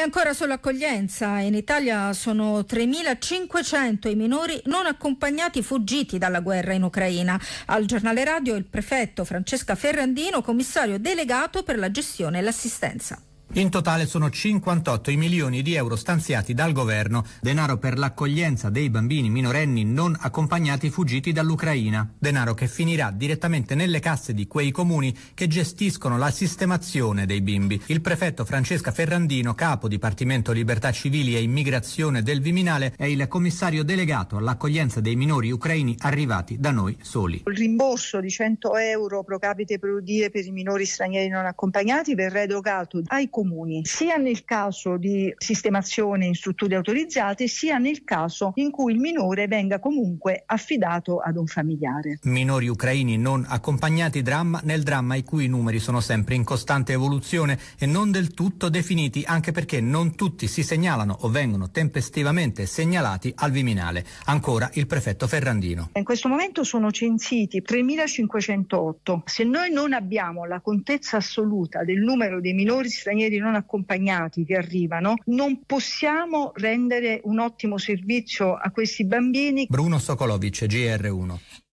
E ancora sull'accoglienza, In Italia sono 3.500 i minori non accompagnati fuggiti dalla guerra in Ucraina. Al giornale radio il prefetto Francesca Ferrandino, commissario delegato per la gestione e l'assistenza. In totale sono 58 i milioni di euro stanziati dal governo, denaro per l'accoglienza dei bambini minorenni non accompagnati fuggiti dall'Ucraina, denaro che finirà direttamente nelle casse di quei comuni che gestiscono la sistemazione dei bimbi. Il prefetto Francesca Ferrandino, capo Dipartimento Libertà Civili e Immigrazione del Viminale, è il commissario delegato all'accoglienza dei minori ucraini arrivati da noi soli. Il rimborso di 100 euro pro capite per udie per i minori stranieri non accompagnati verrà erogato ai comuni comuni, sia nel caso di sistemazione in strutture autorizzate, sia nel caso in cui il minore venga comunque affidato ad un familiare. Minori ucraini non accompagnati dramma nel dramma i cui numeri sono sempre in costante evoluzione e non del tutto definiti anche perché non tutti si segnalano o vengono tempestivamente segnalati al Viminale. Ancora il prefetto Ferrandino. In questo momento sono censiti 3.508. Se noi non abbiamo la contezza assoluta del numero dei minori stranieri stranieri non accompagnati che arrivano, non possiamo rendere un ottimo servizio a questi bambini. Bruno Sokolovic, GR1.